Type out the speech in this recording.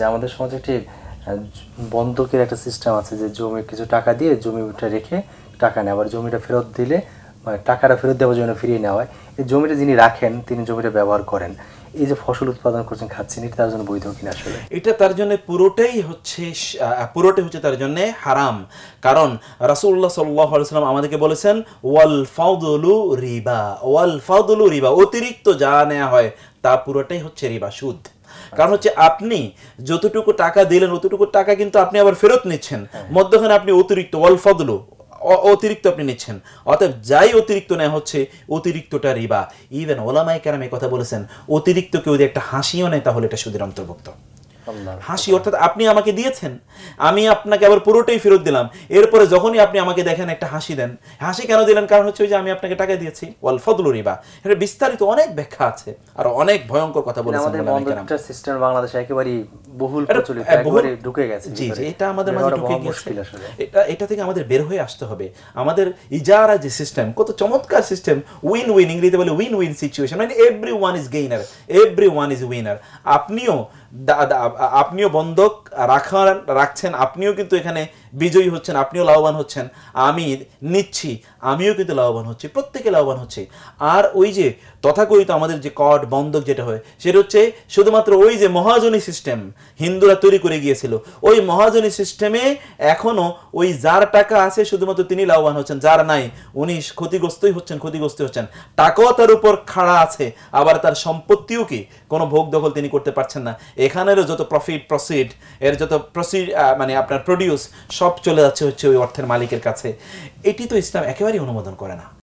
যে আমাদের সমাজে একটি বন্ধকের একটা সিস্টেম আছে যে জমি কিছু টাকা দিয়ে জমিটা রেখে টাকা নেওয়া আবার জমিটা ফেরত দিলে মানে টাকাটা ফেরত দেওয়ার জন্য ফিরিয়ে নেওয়া হয় এই জমিটা যিনি রাখেন তিনি জমিটা ব্যবহার করেন এই যে ফসল উৎপাদন করছেন খাচ্ছেন এটা তার জন্য বৈধ কিনা আসলে এটা তার জন্য পুরোটাই হচ্ছে পুরোটাই হচ্ছে তার জন্য হারাম কারণ রাসুল্লাহ সাল্লাম আমাদেরকে বলেছেন ওয়াল ফাউদুলু রিবা ওয়াল ফাউদুলু রিবা অতিরিক্ত যা নেওয়া হয় তা পুরোটাই হচ্ছে রিবা সুদ আচ্ছা। কারণ হচ্ছে আপনি যতটুকু টাকা দিলেন অতটুকু টাকা কিন্তু আপনি আবার ফেরত নিচ্ছেন হ্যাঁ। মধ্যখানে আপনি অতিরিক্ত অলফদলো অতিরিক্ত আপনি নিচ্ছেন অতএব যাই অতিরিক্ত নেওয়া হচ্ছে অতিরিক্তটা রিবা ইভেন ওলামাই কেরাম কথা বলেছেন অতিরিক্ত কেউ যদি একটা হাসিও নেয় তাহলে এটা সুদের অন্তর্ভুক্ত হাসি অর্থাৎ আপনি আমাকে দিয়েছেন আমি আপনাকে আবার পুরোটাই ফেরত দিলাম এরপরে যখনই আপনি আমাকে দেখেন একটা হাসি দেন হাসি কেন দিলেন কারণ হচ্ছে ওই যে আমি আপনাকে টাকা দিয়েছি ওয়াল ফদলু রিবা এটা বিস্তারিত অনেক ব্যাখ্যা আছে আর অনেক ভয়ঙ্কর কথা বলেছেন আমাদের মন্ডলটা সিস্টেম বাংলাদেশে একেবারে বহুল প্রচলিত হ্যাঁ, একেবারে ঢুকে গেছে জি জি এটা আমাদের মাঝে ঢুকে গেছে এটা এটা থেকে আমাদের বের হয়ে আসতে হবে আমাদের ইজারা যে সিস্টেম কত চমৎকার সিস্টেম উইন উইন ইংরেজিতে বলে উইন উইন সিচুয়েশন মানে everyone is gainer everyone is winner আপনিও আপনিও বন্ধক রাখা রাখছেন আপনিও কিন্তু এখানে বিজয়ী হচ্ছেন আপনিও লাভবান হচ্ছেন আমি নিচ্ছি আমিও কিন্তু লাভবান হচ্ছি প্রত্যেকে লাভবান হচ্ছে আর ওই যে তথাকথিত আমাদের যে কট বন্ধক যেটা হয় সেটা হচ্ছে শুধুমাত্র ওই যে মহাজনী সিস্টেম হিন্দুরা তৈরি করে গিয়েছিল ওই মহাজনী সিস্টেমে এখনও ওই যার টাকা আছে শুধুমাত্র তিনি লাভবান হচ্ছেন যার নাই উনি ক্ষতিগ্রস্তই হচ্ছেন ক্ষতিগ্রস্ত হচ্ছেন টাকাও তার উপর খাড়া আছে আবার তার সম্পত্তিও কি কোনো ভোগ দখল তিনি করতে পারছেন না এখানেরও যত প্রফিট প্রসিড এর যত প্রসিড মানে আপনার প্রডিউস সব চলে যাচ্ছে হচ্ছে ওই অর্থের মালিকের কাছে এটি তো ইসলাম একেবারেই অনুমোদন করে না